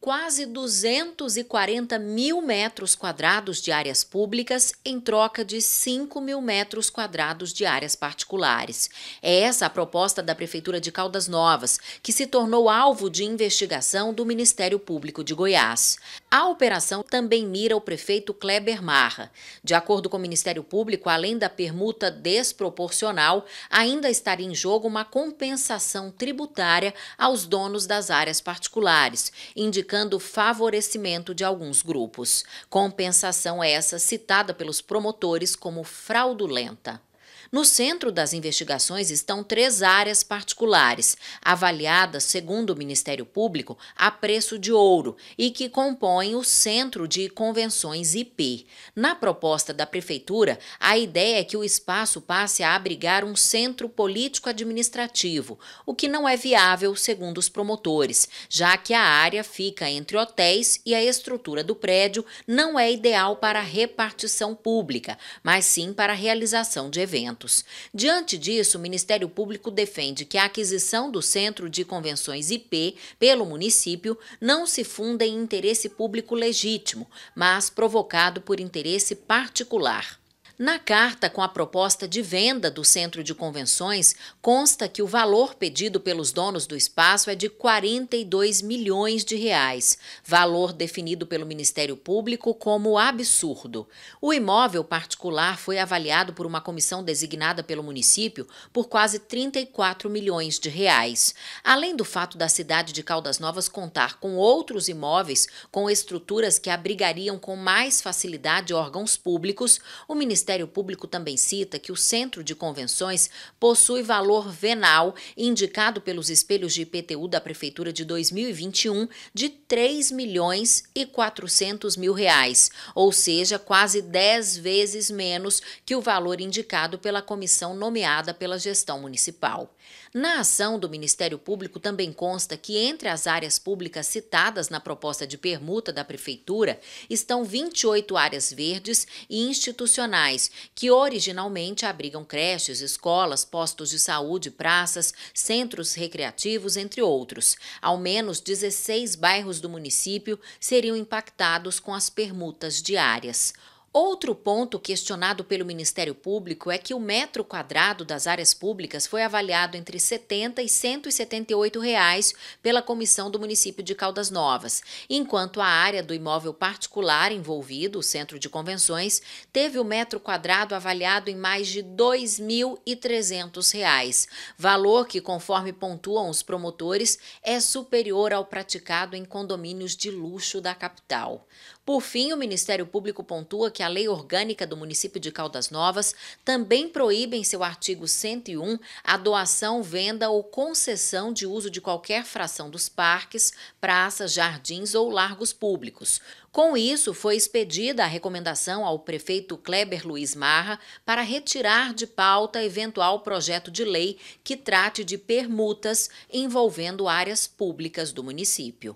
quase 240 mil metros quadrados de áreas públicas em troca de 5 mil metros quadrados de áreas particulares. É essa a proposta da Prefeitura de Caldas Novas, que se tornou alvo de investigação do Ministério Público de Goiás. A operação também mira o prefeito Kleber Marra. De acordo com o Ministério Público, além da permuta desproporcional, ainda estaria em jogo uma compensação tributária aos donos das áreas particulares, indicando favorecimento de alguns grupos. Compensação é essa citada pelos promotores como fraudulenta. No centro das investigações estão três áreas particulares, avaliadas, segundo o Ministério Público, a preço de ouro e que compõem o Centro de Convenções IP. Na proposta da Prefeitura, a ideia é que o espaço passe a abrigar um centro político-administrativo, o que não é viável, segundo os promotores, já que a área fica entre hotéis e a estrutura do prédio não é ideal para repartição pública, mas sim para a realização de eventos. Diante disso, o Ministério Público defende que a aquisição do Centro de Convenções IP pelo município não se funda em interesse público legítimo, mas provocado por interesse particular. Na carta com a proposta de venda do centro de convenções, consta que o valor pedido pelos donos do espaço é de 42 milhões de reais, valor definido pelo Ministério Público como absurdo. O imóvel particular foi avaliado por uma comissão designada pelo município por quase 34 milhões de reais. Além do fato da cidade de Caldas Novas contar com outros imóveis com estruturas que abrigariam com mais facilidade órgãos públicos, o Ministério Ministério Público também cita que o Centro de Convenções possui valor venal indicado pelos espelhos de IPTU da Prefeitura de 2021 de 3 milhões e 400 mil reais, ou seja, quase 10 vezes menos que o valor indicado pela comissão nomeada pela gestão municipal. Na ação do Ministério Público também consta que entre as áreas públicas citadas na proposta de permuta da Prefeitura estão 28 áreas verdes e institucionais, que originalmente abrigam creches, escolas, postos de saúde, praças, centros recreativos, entre outros. Ao menos 16 bairros do município seriam impactados com as permutas de áreas. Outro ponto questionado pelo Ministério Público é que o metro quadrado das áreas públicas foi avaliado entre 70 e 178 reais pela comissão do município de Caldas Novas, enquanto a área do imóvel particular envolvido, o Centro de Convenções, teve o metro quadrado avaliado em mais de 2.300 reais, valor que, conforme pontuam os promotores, é superior ao praticado em condomínios de luxo da capital. Por fim, o Ministério Público pontua que a Lei Orgânica do município de Caldas Novas também proíbe em seu artigo 101 a doação, venda ou concessão de uso de qualquer fração dos parques, praças, jardins ou largos públicos. Com isso, foi expedida a recomendação ao prefeito Kleber Luiz Marra para retirar de pauta eventual projeto de lei que trate de permutas envolvendo áreas públicas do município.